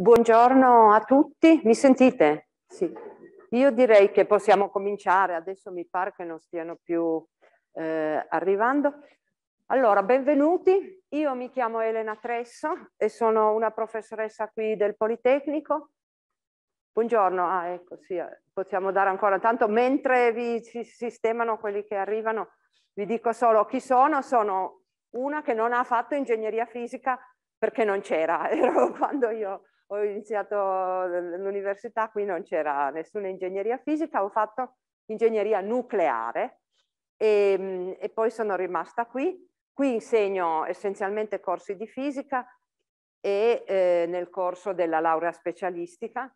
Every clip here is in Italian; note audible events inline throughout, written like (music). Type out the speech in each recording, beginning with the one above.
Buongiorno a tutti, mi sentite? Sì. Io direi che possiamo cominciare, adesso mi pare che non stiano più eh, arrivando. Allora, benvenuti, io mi chiamo Elena Tresso e sono una professoressa qui del Politecnico. Buongiorno, ah ecco sì, eh, possiamo dare ancora, tanto mentre vi si sistemano quelli che arrivano, vi dico solo chi sono, sono una che non ha fatto ingegneria fisica perché non c'era, (laughs) ero quando io ho iniziato l'università, qui non c'era nessuna ingegneria fisica, ho fatto ingegneria nucleare e, ehm, e poi sono rimasta qui. Qui insegno essenzialmente corsi di fisica e eh, nel corso della laurea specialistica.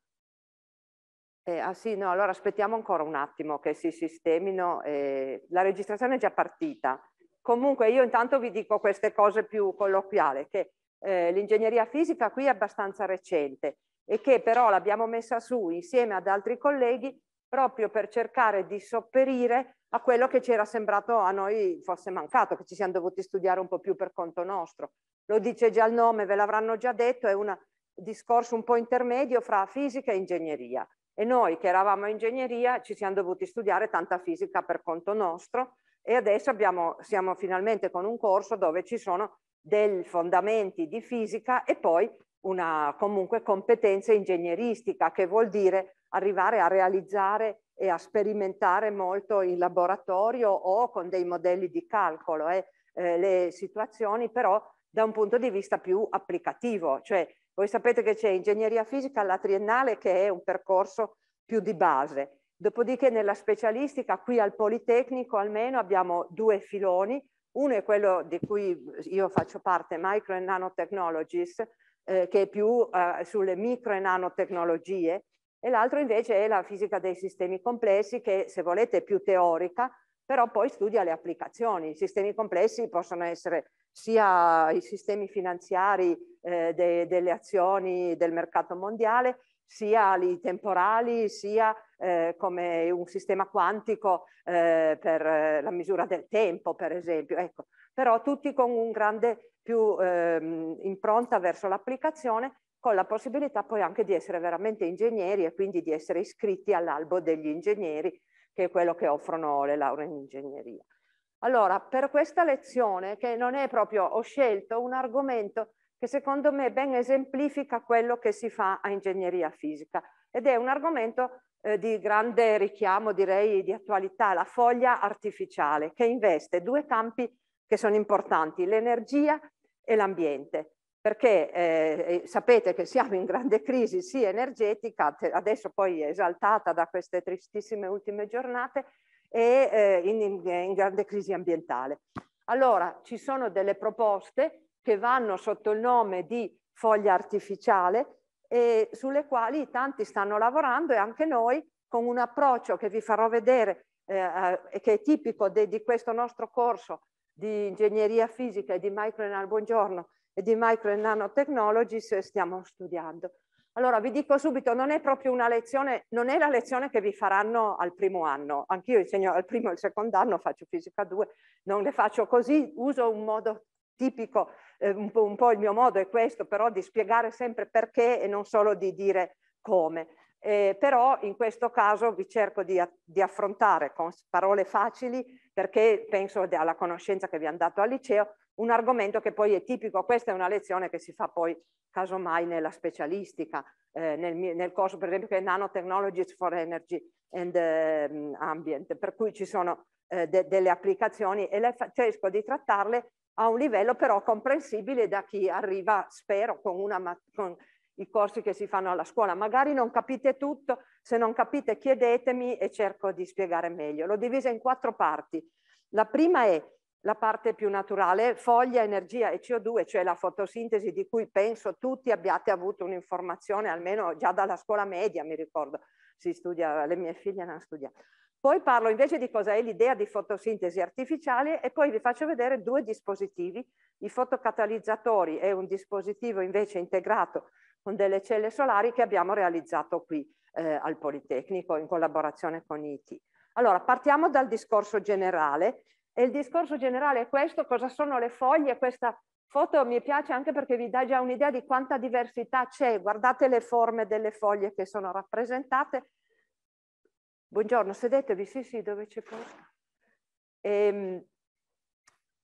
Eh, ah sì, no, allora aspettiamo ancora un attimo che si sistemino. Eh, la registrazione è già partita. Comunque io intanto vi dico queste cose più colloquiali, che eh, l'ingegneria fisica qui è abbastanza recente e che però l'abbiamo messa su insieme ad altri colleghi proprio per cercare di sopperire a quello che ci era sembrato a noi fosse mancato, che ci siamo dovuti studiare un po' più per conto nostro. Lo dice già il nome, ve l'avranno già detto, è un discorso un po' intermedio fra fisica e ingegneria. E noi che eravamo ingegneria ci siamo dovuti studiare tanta fisica per conto nostro e adesso abbiamo, siamo finalmente con un corso dove ci sono dei fondamenti di fisica e poi una comunque competenza ingegneristica che vuol dire arrivare a realizzare e a sperimentare molto in laboratorio o con dei modelli di calcolo eh, eh, le situazioni però da un punto di vista più applicativo cioè voi sapete che c'è ingegneria fisica alla triennale che è un percorso più di base dopodiché nella specialistica qui al Politecnico almeno abbiamo due filoni uno è quello di cui io faccio parte, Micro and Nanotechnologies, eh, che è più eh, sulle micro e nanotecnologie, e l'altro invece è la fisica dei sistemi complessi, che se volete è più teorica, però poi studia le applicazioni. I sistemi complessi possono essere sia i sistemi finanziari eh, de, delle azioni del mercato mondiale, sia i temporali, sia eh, come un sistema quantico eh, per eh, la misura del tempo, per esempio. Ecco, però tutti con un grande più ehm, impronta verso l'applicazione con la possibilità poi anche di essere veramente ingegneri e quindi di essere iscritti all'albo degli ingegneri, che è quello che offrono le lauree in ingegneria. Allora, per questa lezione, che non è proprio, ho scelto un argomento che secondo me ben esemplifica quello che si fa a ingegneria fisica, ed è un argomento eh, di grande richiamo, direi, di attualità, la foglia artificiale, che investe due campi che sono importanti, l'energia e l'ambiente, perché eh, eh sapete che siamo in grande crisi sia sì, energetica, adesso poi esaltata da queste tristissime ultime giornate, e eh, in, in grande crisi ambientale. Allora, ci sono delle proposte che vanno sotto il nome di foglia artificiale, e sulle quali tanti stanno lavorando e anche noi con un approccio che vi farò vedere eh, eh che è tipico de, di questo nostro corso di ingegneria fisica e di micro e nano, buongiorno, e di micro e nanotechnologies eh, stiamo studiando. Allora vi dico subito, non è proprio una lezione, non è la lezione che vi faranno al primo anno, anch'io insegno al primo e al secondo anno, faccio fisica 2, non le faccio così, uso un modo tipico eh, un, po', un, po', il mio modo è questo, però di spiegare sempre perché e non solo di dire come. Eh, però in questo caso vi cerco di, di affrontare con parole facili, perché penso alla conoscenza che vi hanno dato al liceo, un argomento che poi è tipico, questa è una lezione che si fa poi casomai nella specialistica, eh, nel, nel, corso per esempio che è Nanotechnologies for Energy and eh, Ambient, per cui ci sono eh, de, delle applicazioni e le cerco di trattarle a un livello però comprensibile da chi arriva, spero, con, una, con i corsi che si fanno alla scuola. Magari non capite tutto, se non capite chiedetemi e cerco di spiegare meglio. L'ho divisa in quattro parti. La prima è la parte più naturale, foglia, energia e CO2, cioè la fotosintesi di cui penso tutti abbiate avuto un'informazione, almeno già dalla scuola media, mi ricordo, si studia, le mie figlie hanno studiato. Poi parlo invece di cosa è l'idea di fotosintesi artificiale e poi vi faccio vedere due dispositivi, i fotocatalizzatori è un dispositivo invece integrato con delle celle solari che abbiamo realizzato qui eh, al Politecnico in collaborazione con IT. Allora, partiamo dal discorso generale e il discorso generale è questo, cosa sono le foglie, questa foto mi piace anche perché vi dà già un'idea di quanta diversità c'è, guardate le forme delle foglie che sono rappresentate, buongiorno, sedetevi, sì sì, dove c'è posto. E, ehm,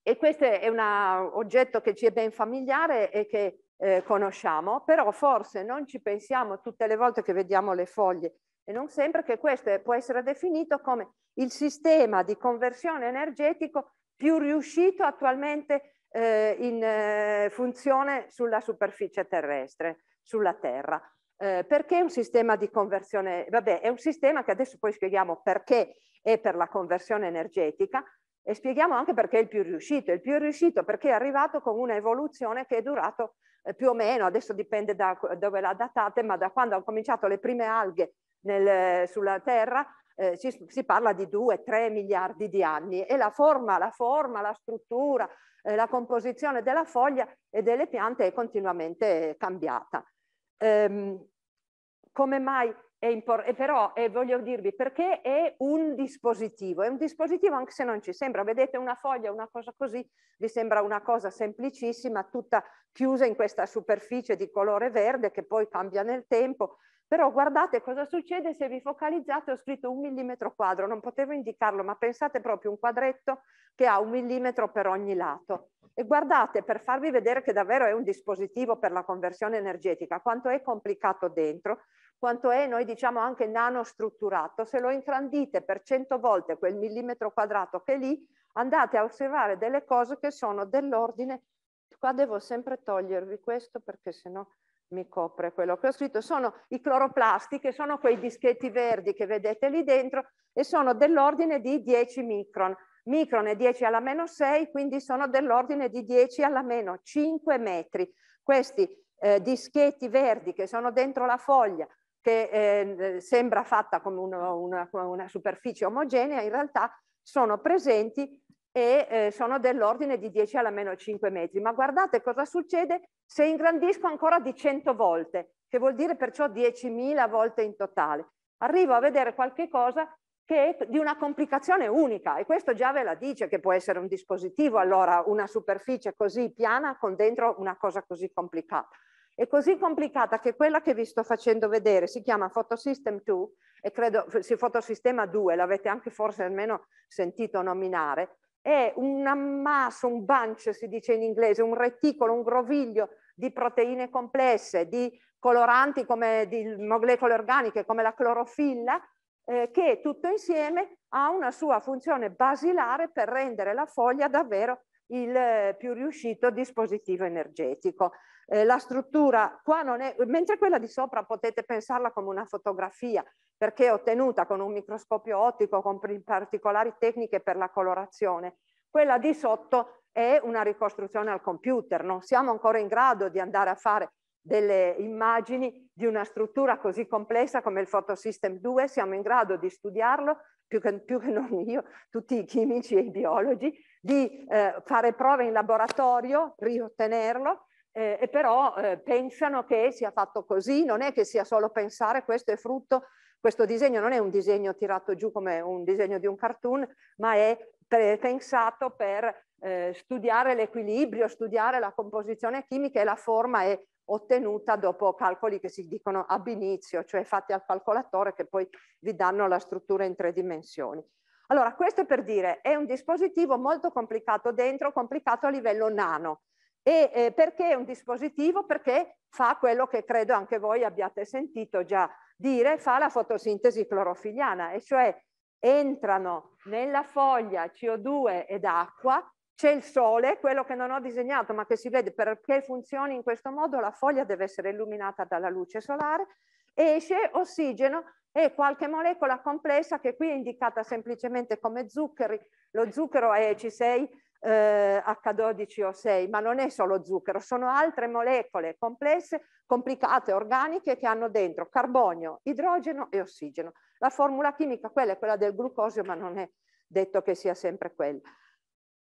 e questo è un oggetto che ci è ben familiare e che eh, conosciamo, però forse non ci pensiamo tutte le volte che vediamo le foglie e non sempre che questo può essere definito come il sistema di conversione energetico più riuscito attualmente eh, in eh, funzione sulla superficie terrestre, sulla Terra. Eh, perché un sistema di conversione? Vabbè, è un sistema che adesso poi spieghiamo perché è per la conversione energetica e spieghiamo anche perché è il più riuscito. È il più riuscito perché è arrivato con un'evoluzione che è durata eh, più o meno, adesso dipende da dove la datate, ma da quando hanno cominciato le prime alghe nel, sulla Terra eh, si, si, parla di 2-3 miliardi di anni e la forma, la, forma, la struttura, eh, la composizione della foglia e delle piante è continuamente cambiata ehm, come mai è importante, eh, però eh, voglio dirvi perché è un dispositivo, è un dispositivo anche se non ci sembra, vedete una foglia, una cosa così, vi sembra una cosa semplicissima, tutta chiusa in questa superficie di colore verde che poi cambia nel tempo, però guardate cosa succede se vi focalizzate, ho scritto un millimetro quadro, non potevo indicarlo, ma pensate proprio un quadretto che ha un millimetro per ogni lato. E guardate, per farvi vedere che davvero è un dispositivo per la conversione energetica, quanto è complicato dentro, quanto è, noi diciamo, anche nanostrutturato, se lo ingrandite per 100 volte quel millimetro quadrato che è lì, andate a osservare delle cose che sono dell'ordine, qua devo sempre togliervi questo perché sennò... No mi copre quello che ho scritto, sono i cloroplasti che sono quei dischetti verdi che vedete lì dentro e sono dell'ordine di 10 micron. Micron è 10 alla meno 6, quindi sono dell'ordine di 10 alla meno 5 metri. Questi eh, dischetti verdi che sono dentro la foglia, che eh, sembra fatta come una, una, una superficie omogenea, in realtà sono presenti e eh, sono dell'ordine di 10 alla meno 5 metri. Ma guardate cosa succede se ingrandisco ancora di 100 volte, che vuol dire perciò 10.000 volte in totale. Arrivo a vedere qualche cosa che è di una complicazione unica e questo già ve la dice che può essere un dispositivo, allora una superficie così piana con dentro una cosa così complicata. È così complicata che quella che vi sto facendo vedere si chiama Photosystem 2 e credo sia Photosistema 2, l'avete anche forse almeno sentito nominare, è un ammasso, un bunch si dice in inglese, un reticolo, un groviglio di proteine complesse, di coloranti come di molecole organiche come la clorofilla, eh, che tutto insieme ha una sua funzione basilare per rendere la foglia davvero il eh, più riuscito dispositivo energetico eh, la struttura qua non è, mentre quella di sopra potete pensarla come una fotografia perché è ottenuta con un microscopio ottico con particolari tecniche per la colorazione, quella di sotto è una ricostruzione al computer, non siamo ancora in grado di andare a fare delle immagini di una struttura così complessa come il Photosystem 2, siamo in grado di studiarlo, più che, più che non io, tutti i chimici e i biologi, di eh, fare prove in laboratorio, riottenerlo eh, e però eh, pensano che sia fatto così, non è che sia solo pensare, questo è frutto, questo disegno non è un disegno tirato giù come un disegno di un cartoon, ma è pre pensato per eh, studiare l'equilibrio, studiare la composizione chimica e la forma è ottenuta dopo calcoli che si dicono ab inizio, cioè fatti al calcolatore che poi vi danno la struttura in tre dimensioni. Allora, questo è per dire, è un dispositivo molto complicato dentro, complicato a livello nano. E eh, perché è un dispositivo? Perché fa quello che credo anche voi abbiate sentito già dire, fa la fotosintesi clorofiliana, e cioè entrano nella foglia CO2 ed acqua, c'è il sole, quello che non ho disegnato ma che si vede perché funzioni in questo modo, la foglia deve essere illuminata dalla luce solare, esce ossigeno e qualche molecola complessa che qui è indicata semplicemente come zuccheri, lo zucchero è C6 eh, H12O6, ma non è solo zucchero, sono altre molecole complesse, complicate, organiche che hanno dentro carbonio, idrogeno e ossigeno. La formula chimica quella è quella del glucosio, ma non è detto che sia sempre quella.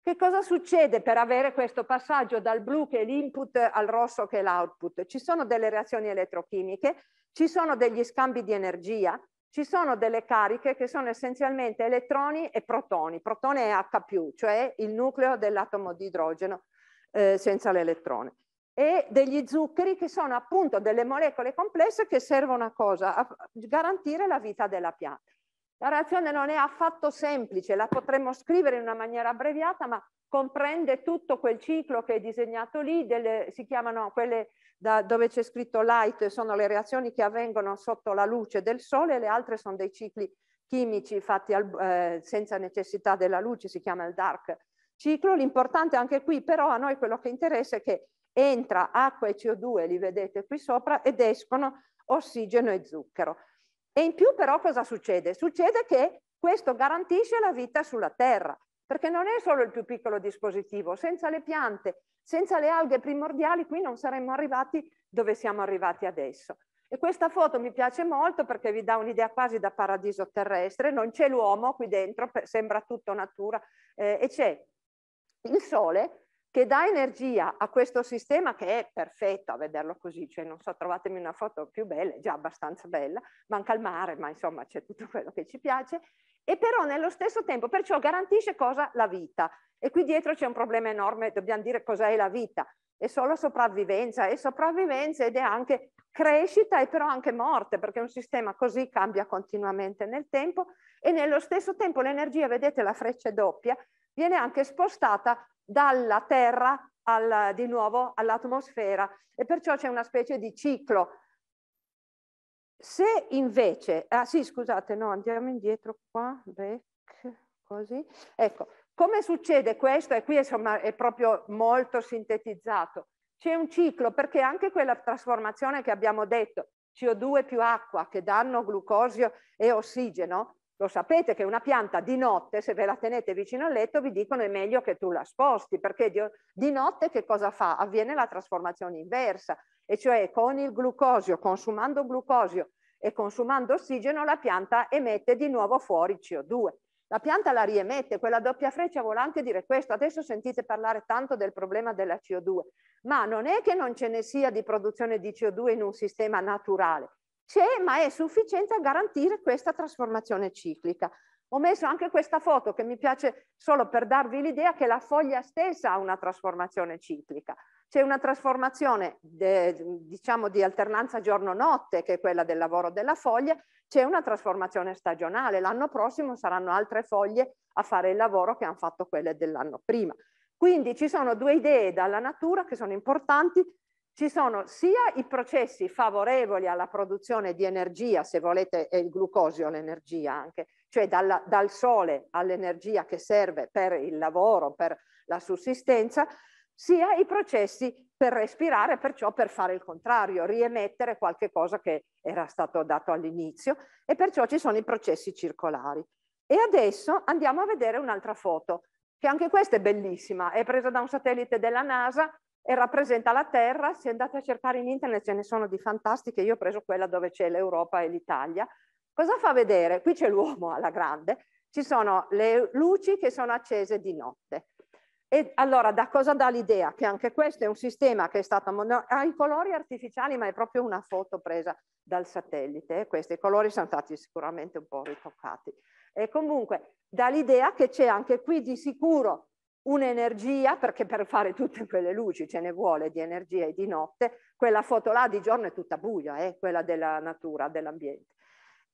Che cosa succede per avere questo passaggio dal blu che è l'input al rosso che è l'output? Ci sono delle reazioni elettrochimiche, ci sono degli scambi di energia, ci sono delle cariche che sono essenzialmente elettroni e protoni. Protone è H+, cioè il nucleo dell'atomo di idrogeno eh, senza l'elettrone. E degli zuccheri che sono appunto delle molecole complesse che servono a cosa? A garantire la vita della pianta. La reazione non è affatto semplice, la potremmo scrivere in una maniera abbreviata, ma comprende tutto quel ciclo che è disegnato lì, delle, si chiamano quelle da dove c'è scritto light sono le reazioni che avvengono sotto la luce del sole, le altre sono dei cicli chimici fatti al, eh, senza necessità della luce, si chiama il dark ciclo. L'importante anche qui però a noi quello che interessa è che entra acqua e CO2, li vedete qui sopra, ed escono ossigeno e zucchero. E in più però cosa succede? Succede che questo garantisce la vita sulla Terra, perché non è solo il più piccolo dispositivo, senza le piante senza le alghe primordiali qui non saremmo arrivati dove siamo arrivati adesso. E questa foto mi piace molto perché vi dà un'idea quasi da paradiso terrestre, non c'è l'uomo qui dentro, sembra tutto natura, eh, e c'è il sole che dà energia a questo sistema che è perfetto a vederlo così, cioè non so, trovatemi una foto più bella, è già abbastanza bella, manca il mare, ma insomma c'è tutto quello che ci piace, e però nello stesso tempo, perciò garantisce cosa? La vita. E qui dietro c'è un problema enorme, dobbiamo dire cos'è la vita. È solo sopravvivenza, è sopravvivenza ed è anche crescita e però anche morte, perché un sistema così cambia continuamente nel tempo e nello stesso tempo l'energia, vedete la freccia doppia, viene anche spostata dalla Terra al, di nuovo all'atmosfera e perciò c'è una specie di ciclo se invece, ah sì scusate, no, andiamo indietro qua, back, così, ecco, come succede questo? E qui insomma è proprio molto sintetizzato. C'è un ciclo perché anche quella trasformazione che abbiamo detto, CO2 più acqua che danno glucosio e ossigeno, lo sapete che una pianta di notte, se ve la tenete vicino al letto, vi dicono è meglio che tu la sposti, perché di, di notte che cosa fa? Avviene la trasformazione inversa e cioè con il glucosio, consumando glucosio e consumando ossigeno, la pianta emette di nuovo fuori CO2. La pianta la riemette, quella doppia freccia vuole anche dire questo. Adesso sentite parlare tanto del problema della CO2, ma non è che non ce ne sia di produzione di CO2 in un sistema naturale. C'è, ma è sufficiente a garantire questa trasformazione ciclica. Ho messo anche questa foto che mi piace solo per darvi l'idea che la foglia stessa ha una trasformazione ciclica. C'è una trasformazione, de, diciamo, di alternanza giorno-notte, che è quella del lavoro della foglia, c'è una trasformazione stagionale. L'anno prossimo saranno altre foglie a fare il lavoro che hanno fatto quelle dell'anno prima. Quindi ci sono due idee dalla natura che sono importanti. Ci sono sia i processi favorevoli alla produzione di energia, se volete è il glucosio l'energia anche, cioè dalla, dal sole all'energia che serve per il lavoro, per la sussistenza, sia i processi per respirare, perciò per fare il contrario, riemettere qualche cosa che era stato dato all'inizio e perciò ci sono i processi circolari. E adesso andiamo a vedere un'altra foto, che anche questa è bellissima, è presa da un satellite della NASA e rappresenta la Terra, se andate a cercare in internet ce ne sono di fantastiche, io ho preso quella dove c'è l'Europa e l'Italia. Cosa fa vedere? Qui c'è l'uomo alla grande, ci sono le luci che sono accese di notte e allora da cosa dà l'idea? Che anche questo è un sistema che è stato... ha i colori artificiali, ma è proprio una foto presa dal satellite. Questi colori sono stati sicuramente un po' ritoccati. E comunque dà l'idea che c'è anche qui di sicuro un'energia, perché per fare tutte quelle luci ce ne vuole di energia e di notte, quella foto là di giorno è tutta buia, eh? quella della natura, dell'ambiente.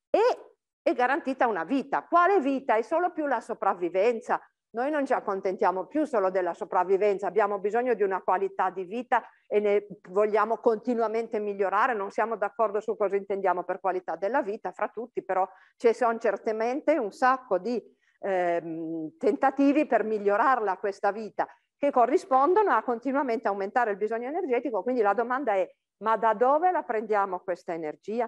E è garantita una vita. Quale vita? È solo più la sopravvivenza noi non ci accontentiamo più solo della sopravvivenza, abbiamo bisogno di una qualità di vita e ne vogliamo continuamente migliorare, non siamo d'accordo su cosa intendiamo per qualità della vita, fra tutti però ci sono certamente un sacco di ehm, tentativi per migliorarla questa vita che corrispondono a continuamente aumentare il bisogno energetico, quindi la domanda è ma da dove la prendiamo questa energia?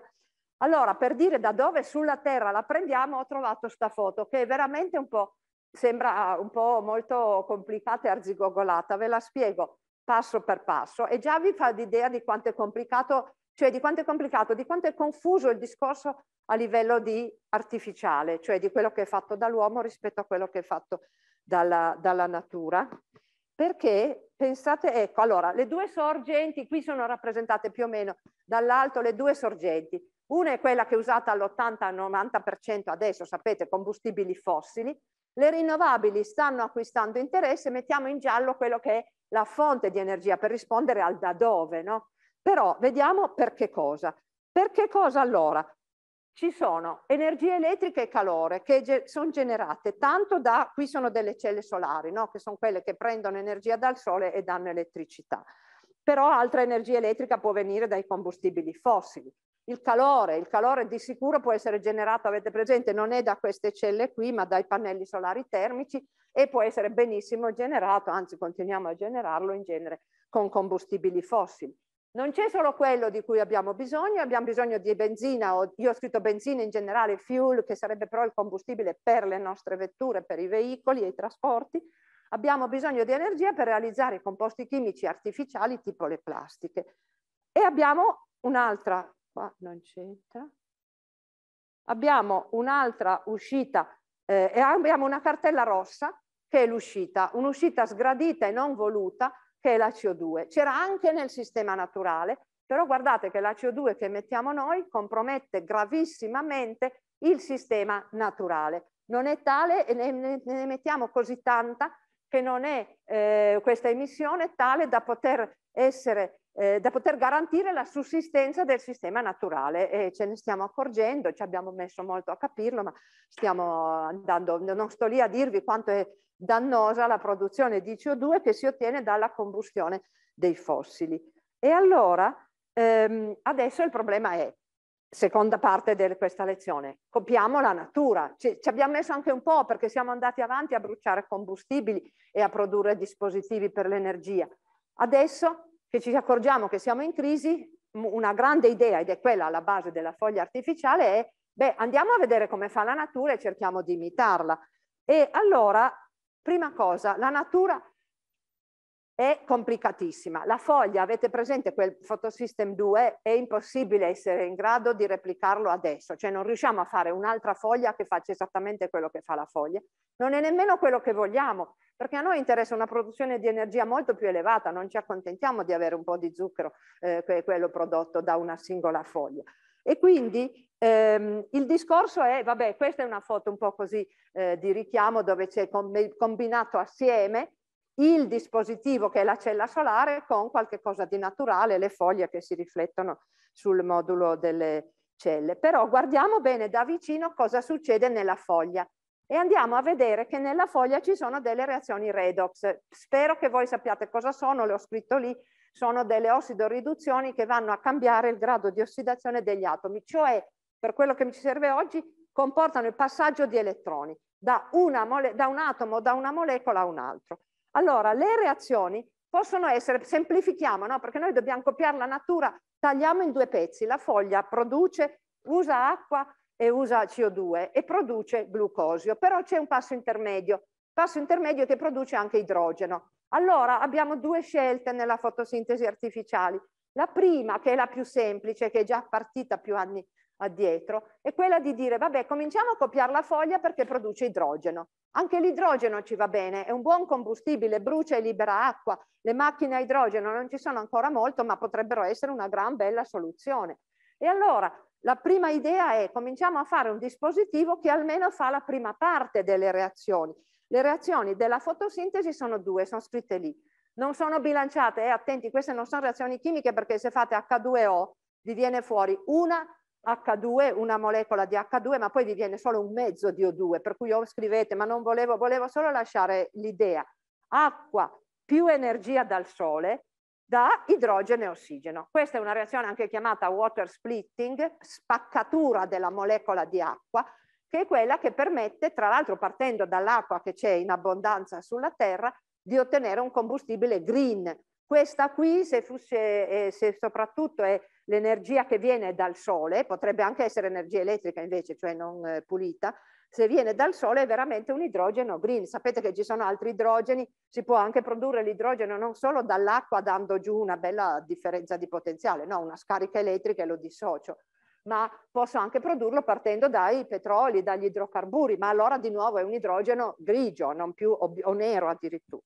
Allora, per dire da dove sulla Terra la prendiamo, ho trovato questa foto che è veramente un po' sembra un po' molto complicata e arzigogolata, ve la spiego passo per passo e già vi fa l'idea di quanto è complicato, cioè di quanto è complicato, di quanto è confuso il discorso a livello di artificiale, cioè di quello che è fatto dall'uomo rispetto a quello che è fatto dalla, dalla natura. Perché pensate, ecco, allora, le due sorgenti qui sono rappresentate più o meno dall'alto, le due sorgenti. Una è quella che è usata all'80-90% adesso, sapete, combustibili fossili, le rinnovabili stanno acquistando interesse, mettiamo in giallo quello che è la fonte di energia per rispondere al da dove, no? Però vediamo perché cosa. Per cosa allora? Ci sono energie elettriche e calore che ge sono generate tanto da, qui sono delle celle solari, no? che sono quelle che prendono energia dal sole e danno elettricità. Però altra energia elettrica può venire dai combustibili fossili. Il calore, il calore di sicuro può essere generato, avete presente, non è da queste celle qui, ma dai pannelli solari termici e può essere benissimo generato, anzi continuiamo a generarlo in genere con combustibili fossili. Non c'è solo quello di cui abbiamo bisogno, abbiamo bisogno di benzina, o io ho scritto benzina in generale, fuel, che sarebbe però il combustibile per le nostre vetture, per i veicoli e i trasporti. Abbiamo bisogno di energia per realizzare composti chimici artificiali tipo le plastiche. E abbiamo un'altra qua non c'entra. Abbiamo un'altra uscita, eh, abbiamo una cartella rossa che è l'uscita, un'uscita sgradita e non voluta che è la CO2. C'era anche nel sistema naturale, però guardate che la CO2 che mettiamo noi compromette gravissimamente il sistema naturale. Non è tale e ne, ne mettiamo così tanta che non è eh, questa emissione tale da poter essere eh, da poter garantire la sussistenza del sistema naturale e ce ne stiamo accorgendo, ci abbiamo messo molto a capirlo, ma stiamo andando, non sto lì a dirvi quanto è dannosa la produzione di CO2 che si ottiene dalla combustione dei fossili. E allora ehm, adesso il problema è, seconda parte di questa lezione, copiamo la natura, ci, ci, abbiamo messo anche un po' perché siamo andati avanti a bruciare combustibili e a produrre dispositivi per l'energia. Adesso che ci accorgiamo che siamo in crisi, una grande idea, ed è quella alla base della foglia artificiale, è beh, andiamo a vedere come fa la natura e cerchiamo di imitarla. E allora, prima cosa, la natura è complicatissima. La foglia, avete presente quel Photosystem 2, è impossibile essere in grado di replicarlo adesso, cioè non riusciamo a fare un'altra foglia che faccia esattamente quello che fa la foglia. Non è nemmeno quello che vogliamo, perché a noi interessa una produzione di energia molto più elevata, non ci accontentiamo di avere un po' di zucchero, eh, quello prodotto da una singola foglia. E quindi ehm, il discorso è, vabbè, questa è una foto un po' così eh, di richiamo dove c'è combinato assieme il dispositivo che è la cella solare con qualche cosa di naturale, le foglie che si riflettono sul modulo delle celle. Però guardiamo bene da vicino cosa succede nella foglia e andiamo a vedere che nella foglia ci sono delle reazioni redox. Spero che voi sappiate cosa sono, le ho scritto lì, sono delle ossidoriduzioni che vanno a cambiare il grado di ossidazione degli atomi, cioè per quello che mi serve oggi comportano il passaggio di elettroni da, da un atomo, da una molecola a un altro. Allora, le reazioni possono essere, semplifichiamo, no? perché noi dobbiamo copiare la natura, tagliamo in due pezzi, la foglia produce, usa acqua e usa CO2 e produce glucosio, però c'è un passo intermedio, passo intermedio che produce anche idrogeno. Allora abbiamo due scelte nella fotosintesi artificiale. La prima, che è la più semplice, che è già partita più anni, addietro, è quella di dire, vabbè, cominciamo a copiare la foglia perché produce idrogeno. Anche l'idrogeno ci va bene, è un buon combustibile, brucia e libera acqua. Le macchine a idrogeno non ci sono ancora molto, ma potrebbero essere una gran bella soluzione. E allora la prima idea è cominciamo a fare un dispositivo che almeno fa la prima parte delle reazioni. Le reazioni della fotosintesi sono due, sono scritte lì. Non sono bilanciate, e eh, attenti, queste non sono reazioni chimiche perché se fate H2O vi viene fuori una H2, una molecola di H2, ma poi vi viene solo un mezzo di O2, per cui o scrivete, ma non volevo, volevo solo lasciare l'idea. Acqua più energia dal sole da idrogeno e ossigeno. Questa è una reazione anche chiamata water splitting, spaccatura della molecola di acqua, che è quella che permette, tra l'altro partendo dall'acqua che c'è in abbondanza sulla Terra, di ottenere un combustibile green, questa qui, se, fosse, eh, se soprattutto è l'energia che viene dal sole, potrebbe anche essere energia elettrica invece, cioè non eh, pulita, se viene dal sole è veramente un idrogeno green. Sapete che ci sono altri idrogeni, si può anche produrre l'idrogeno non solo dall'acqua dando giù una bella differenza di potenziale, no, una scarica elettrica e lo dissocio, ma posso anche produrlo partendo dai petroli, dagli idrocarburi, ma allora di nuovo è un idrogeno grigio, non più o, o nero addirittura.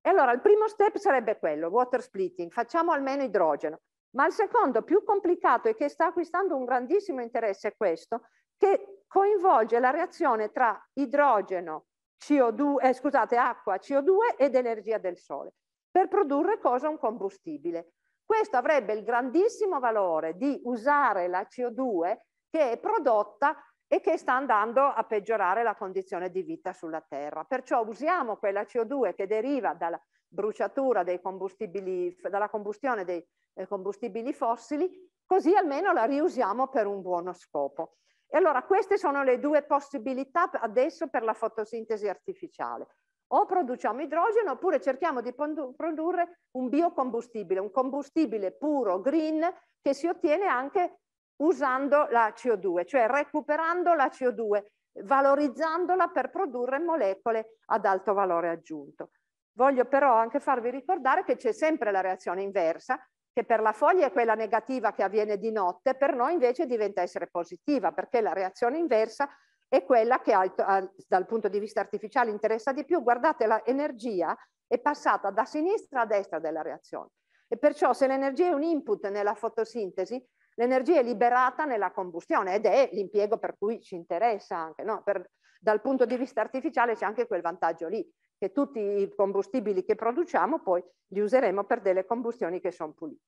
E allora il primo step sarebbe quello, water splitting, facciamo almeno idrogeno. Ma il secondo, più complicato e che sta acquistando un grandissimo interesse è questo, che coinvolge la reazione tra idrogeno, CO2, eh, scusate, acqua, CO2 ed energia del sole, per produrre cosa? Un combustibile. Questo avrebbe il grandissimo valore di usare la CO2 che è prodotta e che sta andando a peggiorare la condizione di vita sulla Terra. Perciò usiamo quella CO2 che deriva dalla bruciatura dei combustibili, dalla combustione dei eh, combustibili fossili, così almeno la riusiamo per un buono scopo. E allora queste sono le due possibilità adesso per la fotosintesi artificiale. O produciamo idrogeno oppure cerchiamo di produrre un biocombustibile, un combustibile puro, green, che si ottiene anche usando la CO2, cioè recuperando la CO2, valorizzandola per produrre molecole ad alto valore aggiunto. Voglio però anche farvi ricordare che c'è sempre la reazione inversa, che per la foglia è quella negativa che avviene di notte, per noi invece diventa essere positiva, perché la reazione inversa è quella che dal punto di vista artificiale interessa di più. Guardate, l'energia è passata da sinistra a destra della reazione. E perciò se l'energia è un input nella fotosintesi, l'energia è liberata nella combustione ed è l'impiego per cui ci interessa anche. No? Per, dal punto di vista artificiale c'è anche quel vantaggio lì, che tutti i combustibili che produciamo poi li useremo per delle combustioni che sono pulite.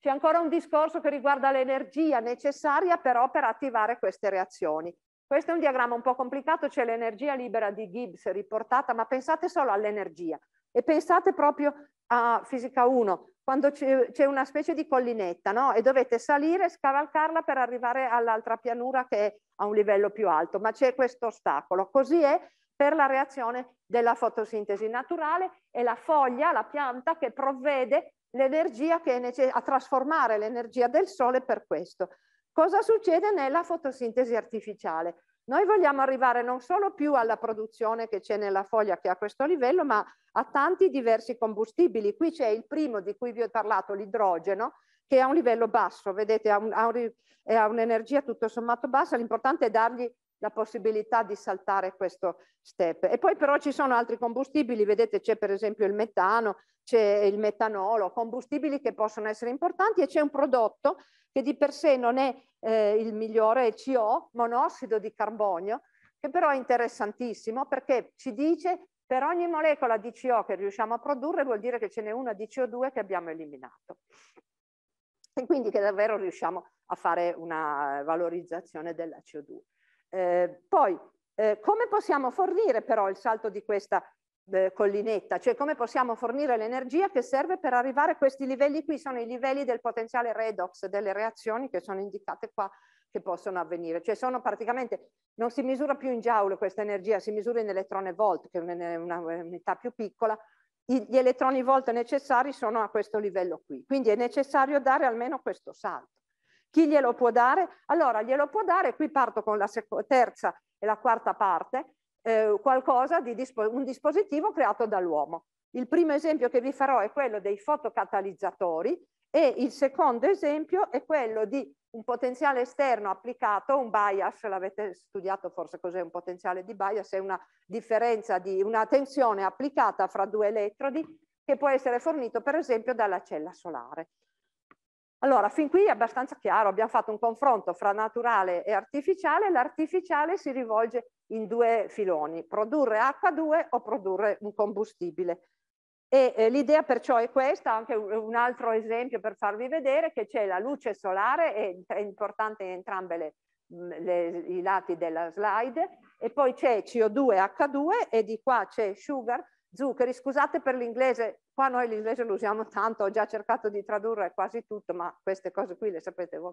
C'è ancora un discorso che riguarda l'energia necessaria però per attivare queste reazioni. Questo è un diagramma un po' complicato, c'è l'energia libera di Gibbs riportata, ma pensate solo all'energia. E pensate proprio a fisica 1, quando c'è una specie di collinetta no? e dovete salire e scavalcarla per arrivare all'altra pianura che è a un livello più alto, ma c'è questo ostacolo. Così è per la reazione della fotosintesi naturale e la foglia, la pianta che provvede l'energia che è necessaria a trasformare l'energia del sole per questo. Cosa succede nella fotosintesi artificiale? Noi vogliamo arrivare non solo più alla produzione che c'è nella foglia che è a questo livello, ma a tanti diversi combustibili. Qui c'è il primo di cui vi ho parlato, l'idrogeno, che è a un livello basso, vedete, ha, un'energia un tutto sommato bassa, l'importante è dargli la possibilità di saltare questo step. E poi però ci sono altri combustibili, vedete c'è per esempio il metano, c'è il metanolo, combustibili che possono essere importanti e c'è un prodotto che di per sé non è eh, il migliore CO, monossido di carbonio, che però è interessantissimo perché ci dice per ogni molecola di CO che riusciamo a produrre vuol dire che ce n'è una di CO2 che abbiamo eliminato. E quindi che davvero riusciamo a fare una valorizzazione della CO2. Eh, poi, eh, come possiamo fornire però il salto di questa collinetta, cioè come possiamo fornire l'energia che serve per arrivare a questi livelli qui, sono i livelli del potenziale redox delle reazioni che sono indicate qua che possono avvenire, cioè sono praticamente, non si misura più in joule questa energia, si misura in elettrone volt, che è un'unità più piccola, gli elettroni volt necessari sono a questo livello qui, quindi è necessario dare almeno questo salto. Chi glielo può dare? Allora, glielo può dare, qui parto con la terza e la quarta parte, eh, dispo un dispositivo creato dall'uomo. Il primo esempio che vi farò è quello dei fotocatalizzatori e il secondo esempio è quello di un potenziale esterno applicato, un bias, l'avete studiato forse cos'è un potenziale di bias, è una differenza di una tensione applicata fra due elettrodi che può essere fornito per esempio dalla cella solare. Allora, fin qui è abbastanza chiaro, abbiamo fatto un confronto fra naturale e artificiale, l'artificiale si rivolge in due filoni, produrre H2 o produrre un combustibile. E eh, l'idea perciò è questa, anche un altro esempio per farvi vedere che c'è la luce solare, è, è importante in entrambi mm, i lati della slide, e poi c'è CO2H2 e di qua c'è sugar, zuccheri, scusate per l'inglese, qua noi l'inglese lo usiamo tanto, ho già cercato di tradurre quasi tutto, ma queste cose qui le sapete voi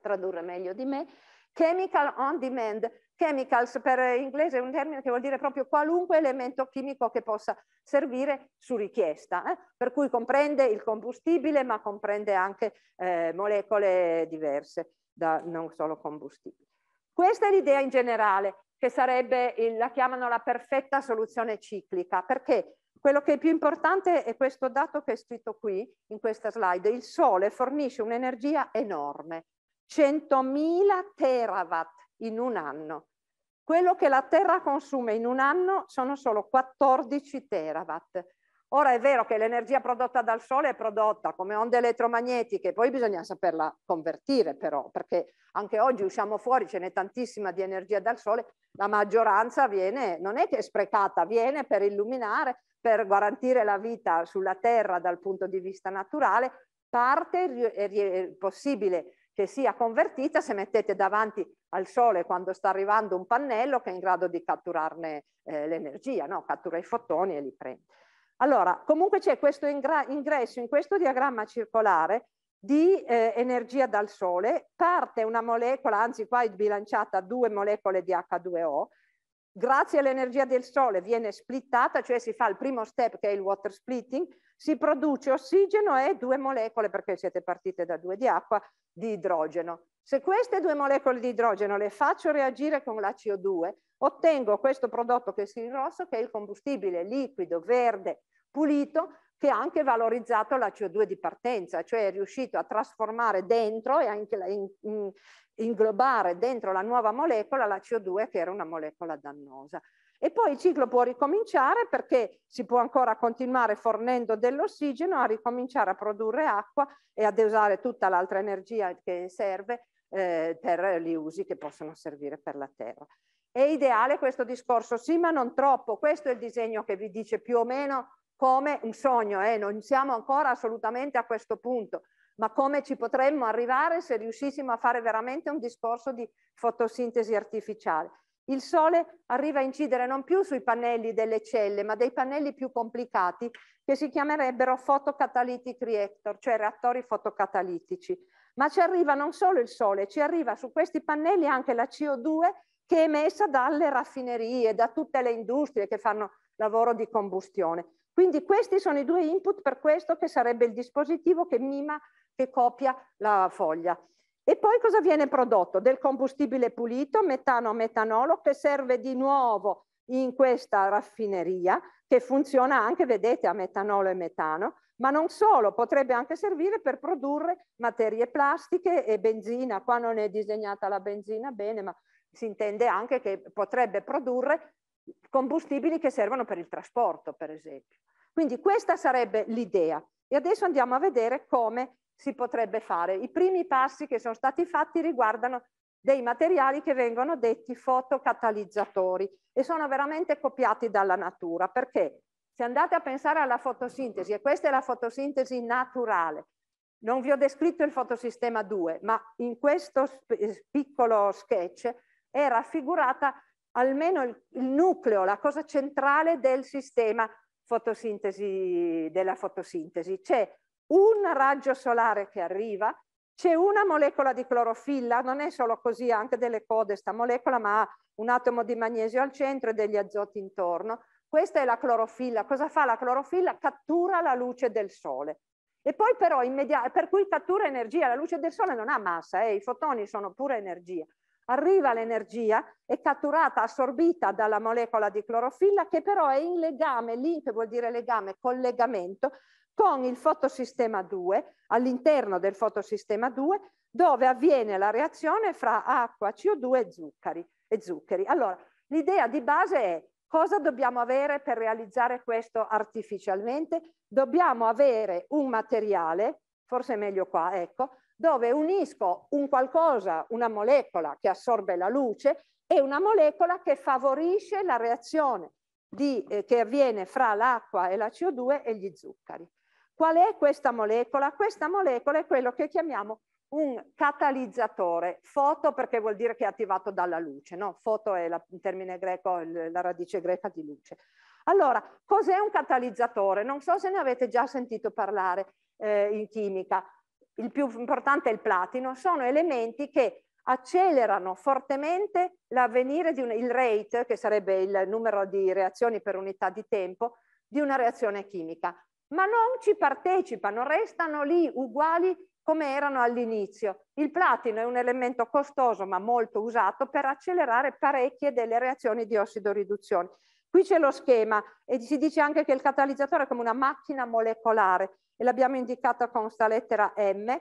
tradurre meglio di me, chemical on demand, chemicals per inglese è un termine che vuol dire proprio qualunque elemento chimico che possa servire su richiesta, eh? per cui comprende il combustibile ma comprende anche eh, molecole diverse da non solo combustibile. Questa è l'idea in generale che sarebbe, il, la chiamano la perfetta soluzione ciclica, perché quello che è più importante è questo dato che è scritto qui in questa slide, il sole fornisce un'energia enorme, 100.000 terawatt in un anno. Quello che la Terra consuma in un anno sono solo 14 terawatt. Ora è vero che l'energia prodotta dal Sole è prodotta come onde elettromagnetiche, poi bisogna saperla convertire però, perché anche oggi usciamo fuori, ce n'è tantissima di energia dal Sole, la maggioranza viene, non è che è sprecata, viene per illuminare, per garantire la vita sulla Terra dal punto di vista naturale, parte è possibile che sia convertita se mettete davanti al sole quando sta arrivando un pannello che è in grado di catturarne eh, l'energia, no? cattura i fotoni e li prende. Allora, comunque c'è questo ingresso in questo diagramma circolare di eh, energia dal sole, parte una molecola, anzi qua è bilanciata due molecole di H2O, grazie all'energia del sole viene splittata, cioè si fa il primo step che è il water splitting, si produce ossigeno e due molecole, perché siete partite da due di acqua, di idrogeno. Se queste due molecole di idrogeno le faccio reagire con la CO2, ottengo questo prodotto che si in rosso, che è il combustibile liquido, verde, pulito, che ha anche valorizzato la CO2 di partenza, cioè è riuscito a trasformare dentro e anche in, in, inglobare dentro la nuova molecola la CO2 che era una molecola dannosa. E poi il ciclo può ricominciare perché si può ancora continuare fornendo dell'ossigeno a ricominciare a produrre acqua e ad usare tutta l'altra energia che serve eh, per gli usi che possono servire per la terra. È ideale questo discorso, sì ma non troppo, questo è il disegno che vi dice più o meno come un sogno, eh? non siamo ancora assolutamente a questo punto, ma come ci potremmo arrivare se riuscissimo a fare veramente un discorso di fotosintesi artificiale. Il sole arriva a incidere non più sui pannelli delle celle, ma dei pannelli più complicati che si chiamerebbero photocatalytic reactor, cioè reattori fotocatalitici. Ma ci arriva non solo il sole, ci arriva su questi pannelli anche la CO2 che è emessa dalle raffinerie, da tutte le industrie che fanno lavoro di combustione. Quindi questi sono i due input per questo che sarebbe il dispositivo che mima, che copia la foglia. E poi cosa viene prodotto? Del combustibile pulito, metano metanolo, che serve di nuovo in questa raffineria, che funziona anche, vedete, a metanolo e metano, ma non solo, potrebbe anche servire per produrre materie plastiche e benzina. Qua non è disegnata la benzina bene, ma si intende anche che potrebbe produrre combustibili che servono per il trasporto, per esempio. Quindi questa sarebbe l'idea. E adesso andiamo a vedere come si potrebbe fare. I primi passi che sono stati fatti riguardano dei materiali che vengono detti fotocatalizzatori e sono veramente copiati dalla natura perché se andate a pensare alla fotosintesi, e questa è la fotosintesi naturale, non vi ho descritto il fotosistema 2, ma in questo piccolo sketch è raffigurata almeno il, il nucleo, la cosa centrale del sistema fotosintesi, della fotosintesi. C'è un raggio solare che arriva, c'è una molecola di clorofilla, non è solo così, anche delle code sta molecola, ma ha un atomo di magnesio al centro e degli azoti intorno. Questa è la clorofilla. Cosa fa la clorofilla? Cattura la luce del sole. E poi però, per cui cattura energia, la luce del sole non ha massa, eh? i fotoni sono pura energia arriva l'energia, è catturata, assorbita dalla molecola di clorofilla che però è in legame, link vuol dire legame, collegamento, con il fotosistema 2, all'interno del fotosistema 2, dove avviene la reazione fra acqua, CO2 e zuccheri. E zuccheri. Allora, l'idea di base è cosa dobbiamo avere per realizzare questo artificialmente? Dobbiamo avere un materiale, forse meglio qua, ecco, dove unisco un qualcosa, una molecola che assorbe la luce e una molecola che favorisce la reazione di, eh, che avviene fra l'acqua e la CO2 e gli zuccheri. Qual è questa molecola? Questa molecola è quello che chiamiamo un catalizzatore, foto perché vuol dire che è attivato dalla luce, no? foto è la, il termine greco, la radice greca di luce. Allora, cos'è un catalizzatore? Non so se ne avete già sentito parlare eh, in chimica il più importante è il platino, sono elementi che accelerano fortemente l'avvenire di un, il rate, che sarebbe il numero di reazioni per unità di tempo, di una reazione chimica, ma non ci partecipano, restano lì uguali come erano all'inizio. Il platino è un elemento costoso ma molto usato per accelerare parecchie delle reazioni di ossidoriduzione. Qui c'è lo schema e si dice anche che il catalizzatore è come una macchina molecolare e l'abbiamo indicata con questa lettera M,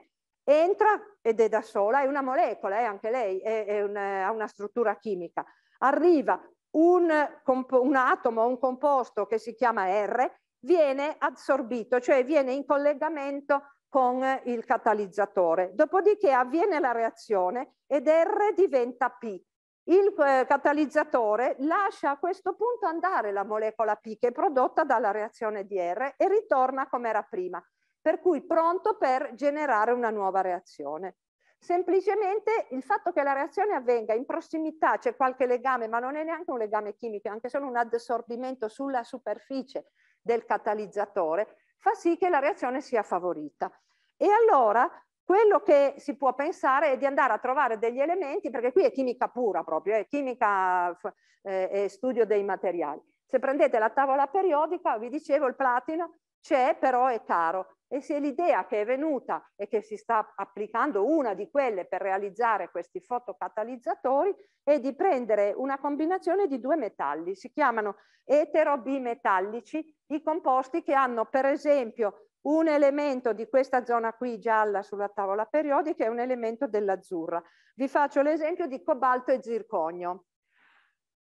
entra ed è da sola, è una molecola, eh, anche lei è, è una, ha una struttura chimica. Arriva un, un atomo, un composto che si chiama R, viene assorbito, cioè viene in collegamento con il catalizzatore. Dopodiché avviene la reazione ed R diventa P il eh, catalizzatore lascia a questo punto andare la molecola P che è prodotta dalla reazione di R e ritorna come era prima, per cui pronto per generare una nuova reazione. Semplicemente il fatto che la reazione avvenga in prossimità, c'è qualche legame, ma non è neanche un legame chimico, è anche solo un adsorbimento sulla superficie del catalizzatore, fa sì che la reazione sia favorita. E allora quello che si può pensare è di andare a trovare degli elementi, perché qui è chimica pura proprio, è chimica eh, e studio dei materiali. Se prendete la tavola periodica, vi dicevo, il platino c'è, però è caro. E se l'idea che è venuta e che si sta applicando una di quelle per realizzare questi fotocatalizzatori è di prendere una combinazione di due metalli, si chiamano etero bimetallici, i composti che hanno per esempio un elemento di questa zona qui gialla sulla tavola periodica è un elemento dell'azzurra. Vi faccio l'esempio di cobalto e zirconio.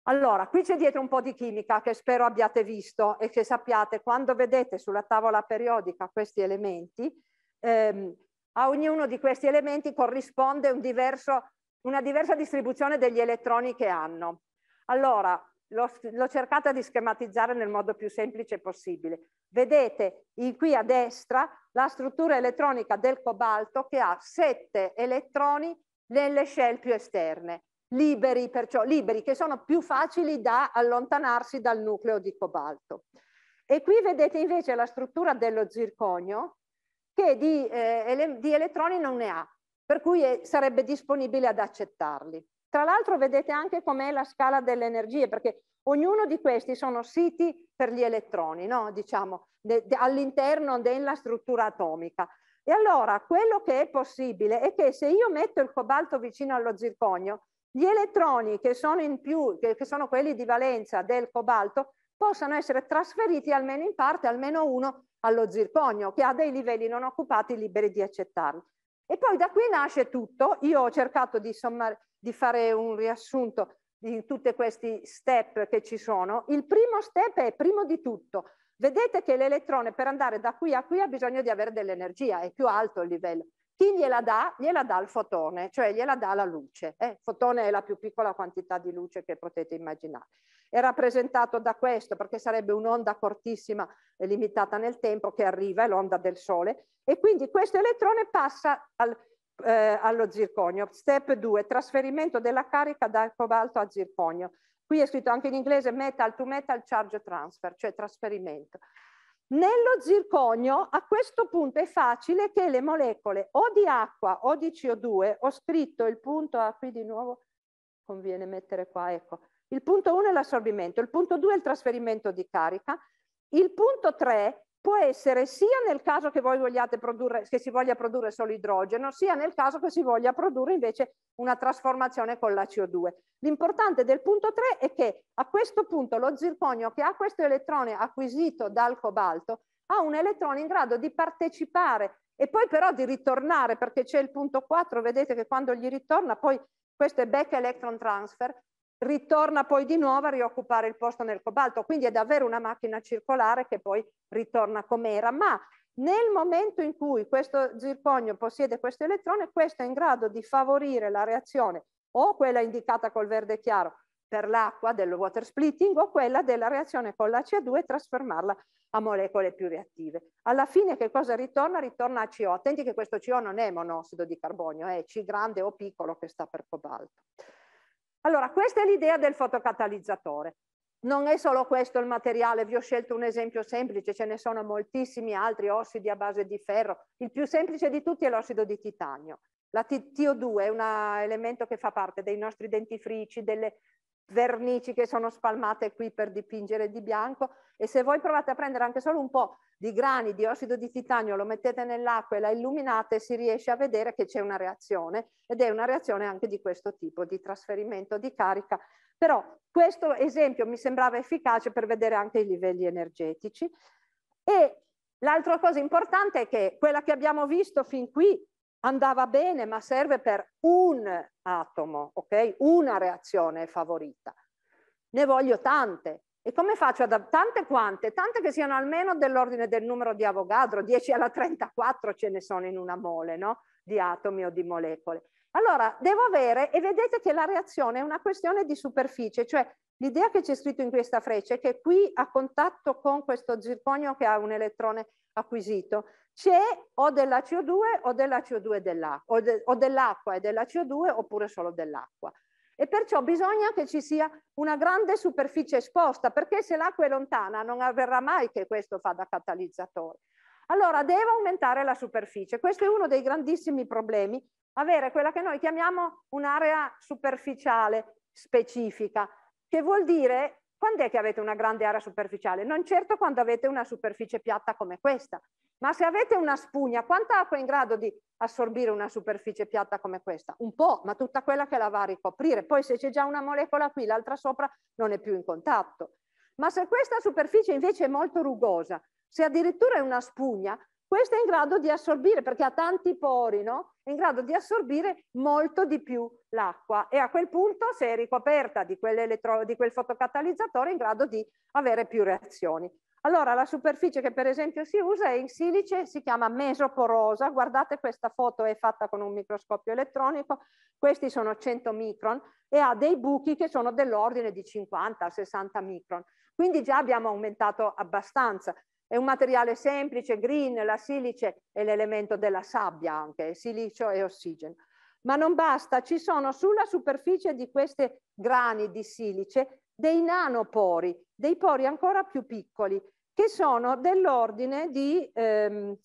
Allora, qui c'è dietro un po' di chimica che spero abbiate visto e che sappiate quando vedete sulla tavola periodica questi elementi, ehm, a ognuno di questi elementi corrisponde un diverso, una diversa distribuzione degli elettroni che hanno. Allora, l'ho cercata di schematizzare nel modo più semplice possibile. Vedete qui a destra la struttura elettronica del cobalto che ha sette elettroni nelle shell più esterne, liberi, perciò, liberi che sono più facili da allontanarsi dal nucleo di cobalto. E qui vedete invece la struttura dello zirconio che di, eh, di elettroni non ne ha, per cui è, eh, sarebbe disponibile ad accettarli. Tra l'altro vedete anche com'è la scala delle energie, perché Ognuno di questi sono siti per gli elettroni, no? diciamo, de, de, all'interno della struttura atomica. E allora quello che è possibile è che se io metto il cobalto vicino allo zirconio, gli elettroni che sono in più, che, che sono quelli di valenza del cobalto, possano essere trasferiti almeno in parte, almeno uno, allo zirconio, che ha dei livelli non occupati liberi di accettarli. E poi da qui nasce tutto. Io ho cercato di, sommare, di fare un riassunto di tutti questi step che ci sono, il primo step è primo di tutto. Vedete che l'elettrone per andare da qui a qui ha bisogno di avere dell'energia, è più alto il livello. Chi gliela dà? Gliela dà il fotone, cioè gliela dà la luce. Eh, il fotone è la più piccola quantità di luce che potete immaginare. È rappresentato da questo perché sarebbe un'onda cortissima e limitata nel tempo che arriva, è l'onda del Sole, e quindi questo elettrone passa al, eh, allo zirconio. Step 2, trasferimento della carica dal cobalto a zirconio. Qui è scritto anche in inglese metal to metal charge transfer, cioè trasferimento. Nello zirconio a questo punto è facile che le molecole o di acqua o di CO2, ho scritto il punto A qui di nuovo, conviene mettere qua, ecco, il punto 1 è l'assorbimento, il punto 2 è il trasferimento di carica, il punto 3 può essere sia nel caso che voi vogliate produrre, che si voglia produrre solo idrogeno, sia nel caso che si voglia produrre invece una trasformazione con la CO2. L'importante del punto 3 è che a questo punto lo zirconio che ha questo elettrone acquisito dal cobalto ha un elettrone in grado di partecipare e poi però di ritornare perché c'è il punto 4, vedete che quando gli ritorna poi questo è back electron transfer, ritorna poi di nuovo a rioccupare il posto nel cobalto, quindi è davvero una macchina circolare che poi ritorna com'era, ma nel momento in cui questo zirconio possiede questo elettrone, questo è in grado di favorire la reazione o quella indicata col verde chiaro per l'acqua del water splitting o quella della reazione con la co 2 e trasformarla a molecole più reattive. Alla fine che cosa ritorna? Ritorna a CO. Attenti che questo CO non è monossido di carbonio, è C grande o piccolo che sta per cobalto. Allora, questa è l'idea del fotocatalizzatore. Non è solo questo il materiale, vi ho scelto un esempio semplice, ce ne sono moltissimi altri ossidi a base di ferro. Il più semplice di tutti è l'ossido di titanio. La TO2 è un elemento che fa parte dei nostri dentifrici, delle, vernici che sono spalmate qui per dipingere di bianco e se voi provate a prendere anche solo un po' di grani di ossido di titanio, lo mettete nell'acqua e la illuminate, si riesce a vedere che c'è una reazione ed è una reazione anche di questo tipo di trasferimento di carica. Però questo esempio mi sembrava efficace per vedere anche i livelli energetici. E l'altra cosa importante è che quella che abbiamo visto fin qui andava bene ma serve per un atomo, ok? Una reazione favorita. Ne voglio tante. E come faccio ad tante quante? Tante che siano almeno dell'ordine del numero di Avogadro, 10 alla 34 ce ne sono in una mole, no? Di atomi o di molecole. Allora, devo avere, e vedete che la reazione è una questione di superficie, cioè l'idea che c'è scritto in questa freccia è che qui a contatto con questo zirconio che ha un elettrone acquisito, c'è o della CO2 o della CO2 dell'acqua, o, de, o dell'acqua e della CO2 oppure solo dell'acqua. E perciò bisogna che ci sia una grande superficie esposta, perché se l'acqua è lontana non avverrà mai che questo fa da catalizzatore. Allora deve aumentare la superficie. Questo è uno dei grandissimi problemi, avere quella che noi chiamiamo un'area superficiale specifica, che vuol dire quando è che avete una grande area superficiale? Non certo quando avete una superficie piatta come questa, ma se avete una spugna, quanta acqua è in grado di assorbire una superficie piatta come questa? Un po', ma tutta quella che la va a ricoprire. Poi se c'è già una molecola qui, l'altra sopra non è più in contatto. Ma se questa superficie invece è molto rugosa, se addirittura è una spugna, questa è in grado di assorbire, perché ha tanti pori, no? È in grado di assorbire molto di più l'acqua e a quel punto, se è ricoperta di, di quel fotocatalizzatore, è in grado di avere più reazioni. Allora la superficie che per esempio si usa è in silice, si chiama mesoporosa, guardate questa foto è fatta con un microscopio elettronico, questi sono 100 micron e ha dei buchi che sono dell'ordine di 50-60 micron, quindi già abbiamo aumentato abbastanza. È un materiale semplice, green, la silice è l'elemento della sabbia anche, silicio e ossigeno. Ma non basta, ci sono sulla superficie di questi grani di silice dei nanopori, dei pori ancora più piccoli, che sono dell'ordine di ehm,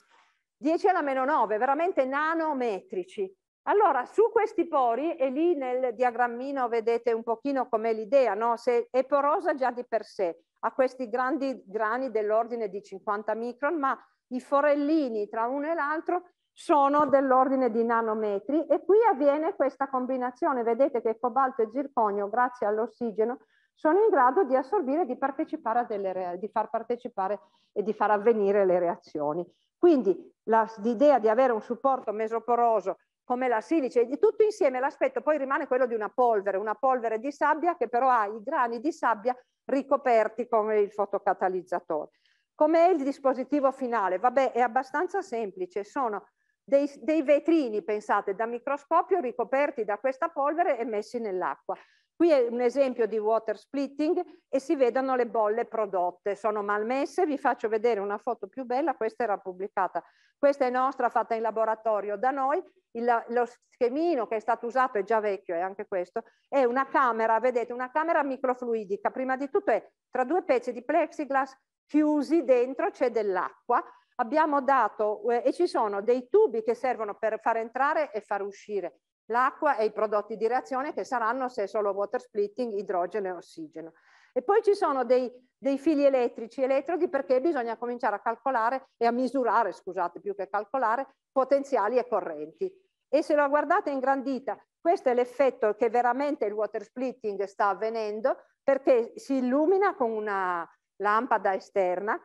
10 alla meno 9, veramente nanometrici. Allora, su questi pori, e lì nel diagrammino vedete un pochino com'è l'idea, no? Se è porosa già di per sé, ha questi grandi grani dell'ordine di 50 micron, ma i forellini tra uno e l'altro sono dell'ordine di nanometri e qui avviene questa combinazione, vedete che cobalto e zirconio grazie all'ossigeno sono in grado di assorbire, di, partecipare, a delle, di far partecipare e di far avvenire le reazioni. Quindi la, l'idea di avere un supporto mesoporoso come la silice, di tutto insieme l'aspetto poi rimane quello di una polvere, una polvere di sabbia che però ha i grani di sabbia ricoperti come il fotocatalizzatore. Come è il dispositivo finale? Vabbè, è abbastanza semplice, sono dei, dei vetrini, pensate, da microscopio ricoperti da questa polvere e messi nell'acqua. Qui è un esempio di water splitting e si vedono le bolle prodotte, sono malmesse, vi faccio vedere una foto più bella, questa era pubblicata, questa è nostra fatta in laboratorio da noi, Il, lo schemino che è stato usato è già vecchio, è anche questo, è una camera, vedete, una camera microfluidica, prima di tutto è tra due pezzi di plexiglass chiusi dentro c'è dell'acqua, abbiamo dato eh, e ci sono dei tubi che servono per far entrare e far uscire l'acqua e i prodotti di reazione che saranno, se solo water splitting, idrogeno e ossigeno. E poi ci sono dei, dei, fili elettrici, elettrodi, perché bisogna cominciare a calcolare e a misurare, scusate, più che calcolare, potenziali e correnti. E se la guardate ingrandita, questo è l'effetto che veramente il water splitting sta avvenendo, perché si illumina con una lampada esterna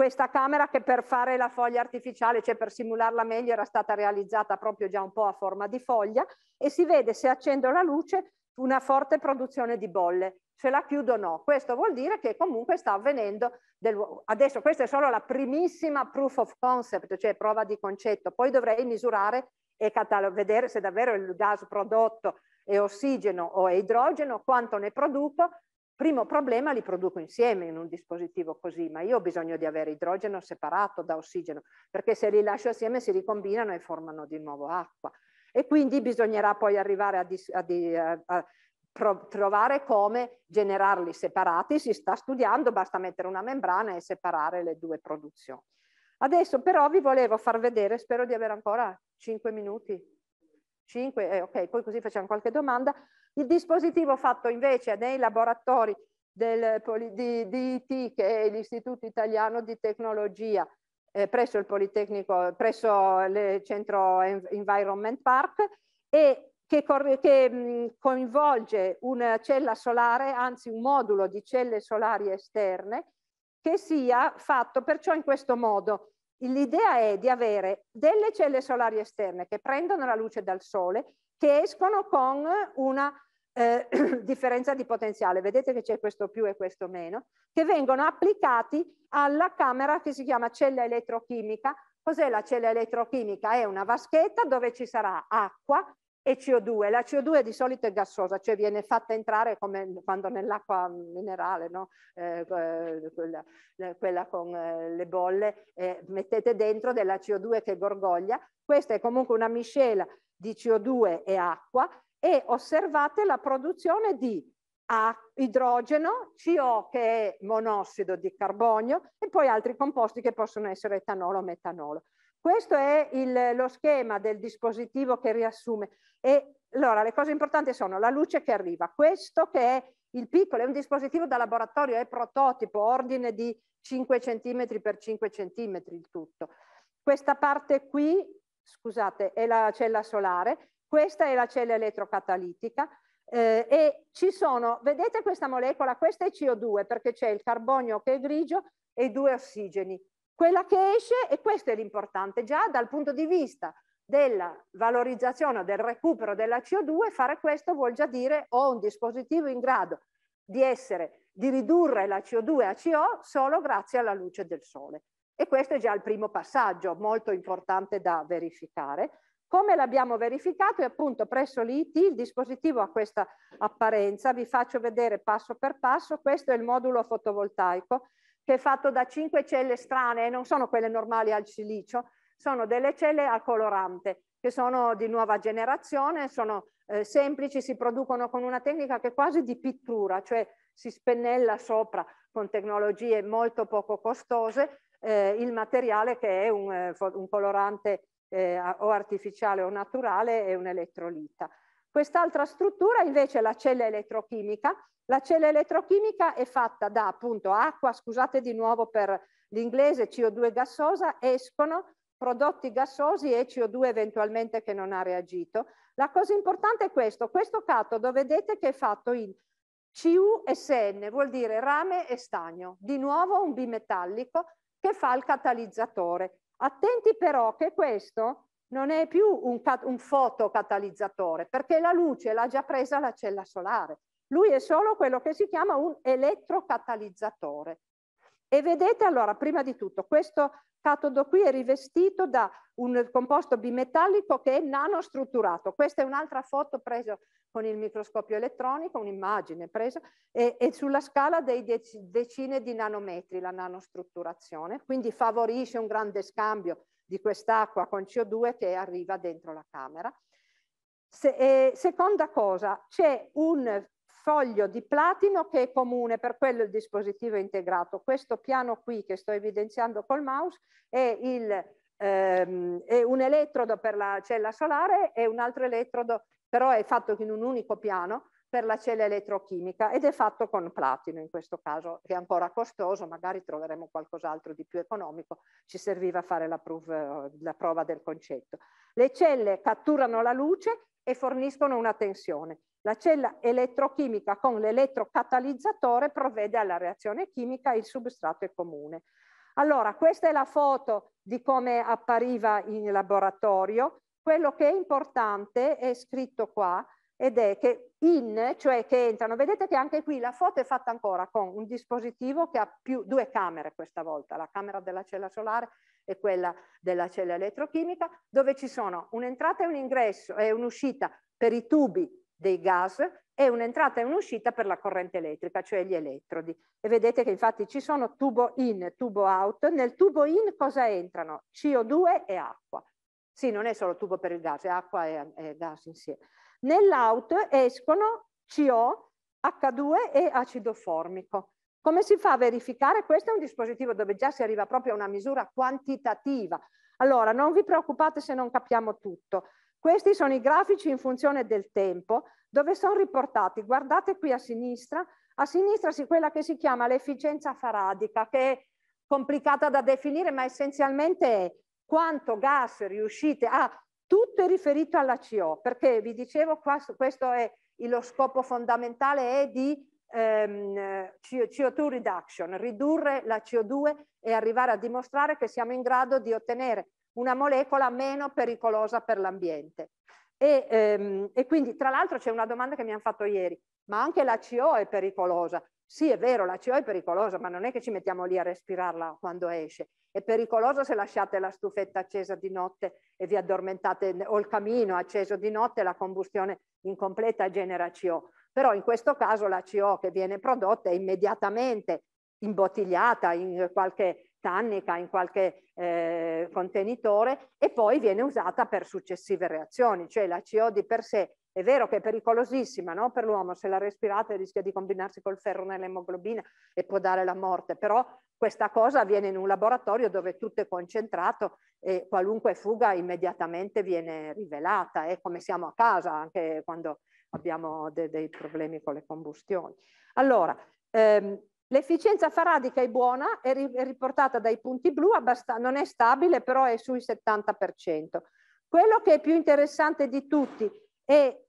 questa camera che per fare la foglia artificiale, cioè per simularla meglio, era stata realizzata proprio già un po' a forma di foglia e si vede se accendo la luce una forte produzione di bolle, se la chiudo no. Questo vuol dire che comunque sta avvenendo, del... adesso questa è solo la primissima proof of concept, cioè prova di concetto, poi dovrei misurare e catalog- vedere se davvero il gas prodotto è ossigeno o è idrogeno, quanto ne produco, Primo problema, li produco insieme in un dispositivo così, ma io ho bisogno di avere idrogeno separato da ossigeno, perché se li lascio assieme si ricombinano e formano di nuovo acqua. E quindi bisognerà poi arrivare a, dis, a, di, a, a trovare come generarli separati, si sta studiando, basta mettere una membrana e separare le due produzioni. Adesso però vi volevo far vedere, spero di avere ancora 5 minuti, 5, eh, ok, poi così facciamo qualche domanda, il dispositivo fatto invece nei laboratori del, di, di IT, che è l'Istituto Italiano di Tecnologia, eh, presso il Politecnico, presso il Centro Environment Park, e che, che coinvolge una cella solare, anzi un modulo di celle solari esterne, che sia fatto perciò in questo modo. L'idea è di avere delle celle solari esterne che prendono la luce dal sole che escono con una eh, (clears throat) differenza di potenziale, vedete che c'è questo più e questo meno, che vengono applicati alla camera che si chiama cella elettrochimica. Cos'è la cella elettrochimica? È una vaschetta dove ci sarà acqua e CO2. La CO2 di solito è gassosa, cioè viene fatta entrare come quando nell'acqua minerale, no? eh, quella, quella, con eh, le bolle, eh, mettete dentro della CO2 che gorgoglia. Questa è comunque una miscela di CO2 e acqua e osservate la produzione di idrogeno, CO che è monossido di carbonio e poi altri composti che possono essere etanolo o metanolo. Questo è il, lo schema del dispositivo che riassume. E allora le cose importanti sono la luce che arriva, questo che è il piccolo, è un dispositivo da laboratorio, è prototipo, ordine di 5 cm per 5 cm il tutto. Questa parte qui, scusate, è la cella solare, questa è la cella elettrocatalitica eh, e ci sono, vedete questa molecola, questa è CO2 perché c'è il carbonio che è grigio e due ossigeni quella che esce, e questo è l'importante, già dal punto di vista della valorizzazione del recupero della CO2, fare questo vuol già dire ho un dispositivo in grado di, essere, di ridurre la CO2 a CO solo grazie alla luce del sole. E questo è già il primo passaggio molto importante da verificare. Come l'abbiamo verificato e appunto presso l'IT il dispositivo ha questa apparenza, vi faccio vedere passo per passo, questo è il modulo fotovoltaico che è fatto da cinque celle strane, non sono quelle normali al silicio, sono delle celle al colorante, che sono di nuova generazione, sono eh, semplici, si producono con una tecnica che è quasi di pittura, cioè si spennella sopra con tecnologie molto poco costose eh, il materiale che è un, eh, un colorante eh, o artificiale o naturale e un elettrolita. Quest'altra struttura invece è la cella elettrochimica. La cella elettrochimica è fatta da appunto acqua, scusate di nuovo per l'inglese, CO2 gassosa, escono prodotti gassosi e CO2 eventualmente che non ha reagito. La cosa importante è questo, questo catodo vedete che è fatto in CUSN, vuol dire rame e stagno, di nuovo un bimetallico che fa il catalizzatore. Attenti però che questo non è più un, un fotocatalizzatore perché la luce l'ha già presa la cella solare. Lui è solo quello che si chiama un elettrocatalizzatore. E vedete allora, prima di tutto, questo catodo qui è rivestito da un composto bimetallico che è nanostrutturato. Questa è un'altra foto presa con il microscopio elettronico, un'immagine presa, e, e, sulla scala dei decine di nanometri la nanostrutturazione, quindi favorisce un grande scambio di quest'acqua con CO2 che arriva dentro la camera. Se, eh, seconda cosa, c'è un foglio di platino che è comune, per quello il dispositivo è integrato. Questo piano qui che sto evidenziando col mouse è, il, ehm, è un elettrodo per la cella solare e un altro elettrodo, però è fatto in un unico piano, per la cella elettrochimica ed è fatto con platino in questo caso, che è ancora costoso, magari troveremo qualcos'altro di più economico, ci serviva fare la, prov la prova del concetto. Le celle catturano la luce e forniscono una tensione. La cella elettrochimica con l'elettrocatalizzatore provvede alla reazione chimica, e il substrato è comune. Allora, questa è la foto di come appariva in laboratorio. Quello che è importante è scritto qua, ed è che in, cioè che entrano, vedete che anche qui la foto è fatta ancora con un dispositivo che ha più, due camere questa volta, la camera della cella solare e quella della cella elettrochimica, dove ci sono un'entrata e un ingresso e un'uscita per i tubi dei gas e un'entrata e un'uscita per la corrente elettrica, cioè gli elettrodi. E vedete che infatti ci sono tubo in, tubo out. Nel tubo in cosa entrano? CO2 e acqua. Sì, non è solo tubo per il gas, è acqua e, e gas insieme. Nell'out escono CO, H2 e acido formico. Come si fa a verificare? Questo è un dispositivo dove già si arriva proprio a una misura quantitativa. Allora, non vi preoccupate se non capiamo tutto. Questi sono i grafici in funzione del tempo, dove sono riportati, guardate qui a sinistra, a sinistra si quella che si chiama l'efficienza faradica, che è complicata da definire, ma essenzialmente è quanto gas riuscite a tutto è riferito alla CO, perché vi dicevo, qua, questo è lo scopo fondamentale è di ehm, CO2 reduction, ridurre la CO2 e arrivare a dimostrare che siamo in grado di ottenere una molecola meno pericolosa per l'ambiente. E, ehm, e, quindi, tra l'altro, c'è una domanda che mi hanno fatto ieri, ma anche la CO è pericolosa. Sì, è vero, la CO è pericolosa, ma non è che ci mettiamo lì a respirarla quando esce. È pericolosa se lasciate la stufetta accesa di notte e vi addormentate o il camino acceso di notte, la combustione incompleta genera CO. Però in questo caso la CO che viene prodotta è immediatamente imbottigliata in qualche tannica, in qualche eh, contenitore e poi viene usata per successive reazioni, cioè la CO di per sé è vero che è pericolosissima no? per l'uomo, se la respirate rischia di combinarsi col ferro nell'emoglobina e può dare la morte, però questa cosa avviene in un laboratorio dove tutto è concentrato e qualunque fuga immediatamente viene rivelata, è come siamo a casa anche quando abbiamo de dei problemi con le combustioni. Allora, ehm, l'efficienza faradica è buona, è, ri è riportata dai punti blu, non è stabile però è sui 70%. Quello che è più interessante di tutti e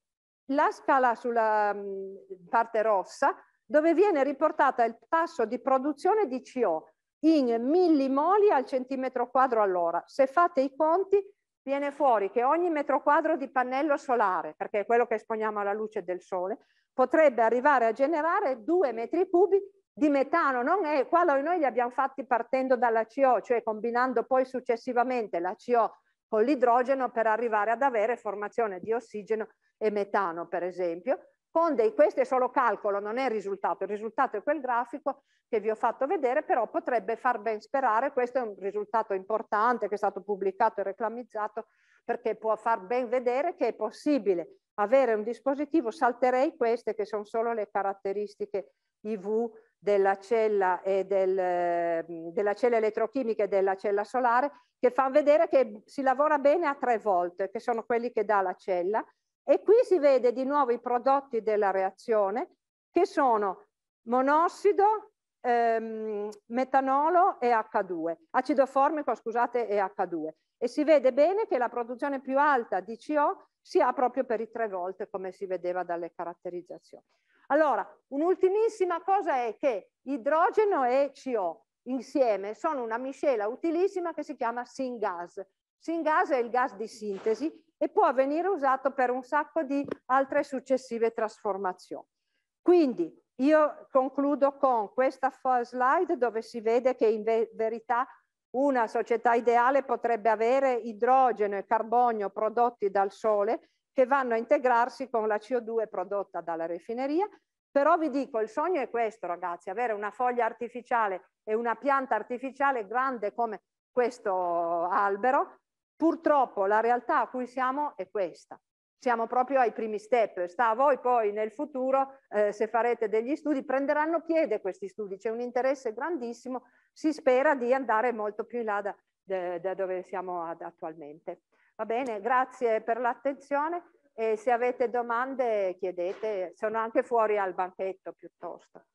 la scala sulla mm, parte rossa dove viene riportata il tasso di produzione di CO in millimoli al centimetro quadro all'ora. Se fate i conti viene fuori che ogni metro quadro di pannello solare, perché è quello che esponiamo alla luce del sole, potrebbe arrivare a generare due metri cubi di metano, non è, qua noi li abbiamo fatti partendo dalla CO, cioè combinando poi successivamente la CO con l'idrogeno per arrivare ad avere formazione di ossigeno e metano, per esempio. Con dei, questo è solo calcolo, non è il risultato, il risultato è quel grafico che vi ho fatto vedere, però potrebbe far ben sperare, questo è un risultato importante che è stato pubblicato e reclamizzato, perché può far ben vedere che è possibile avere un dispositivo, salterei queste che sono solo le caratteristiche IV della cella, e del, mm, della cella elettrochimica e della cella solare che fanno vedere che si lavora bene a 3 volt, che sono quelli che dà la cella. E qui si vede di nuovo i prodotti della reazione che sono monossido, ehm, metanolo e H2, acido formico, scusate, e H2. E si vede bene che la produzione più alta di CO si ha proprio per i 3 volt, come si vedeva dalle caratterizzazioni. Allora, un'ultimissima cosa è che idrogeno e CO insieme sono una miscela utilissima che si chiama syngas. Syngas è il gas di sintesi e può venire usato per un sacco di altre successive trasformazioni. Quindi io concludo con questa slide dove si vede che in verità una società ideale potrebbe avere idrogeno e carbonio prodotti dal sole che vanno a integrarsi con la CO2 prodotta dalla refineria. Però vi dico, il sogno è questo ragazzi, avere una foglia artificiale e una pianta artificiale grande come questo albero. Purtroppo la realtà a cui siamo è questa. Siamo proprio ai primi step, sta a voi poi nel futuro, eh, se farete degli studi, prenderanno piede questi studi, c'è un interesse grandissimo, si spera di andare molto più in là da, da dove siamo attualmente. Va bene, grazie per l'attenzione e se avete domande chiedete, sono anche fuori al banchetto piuttosto.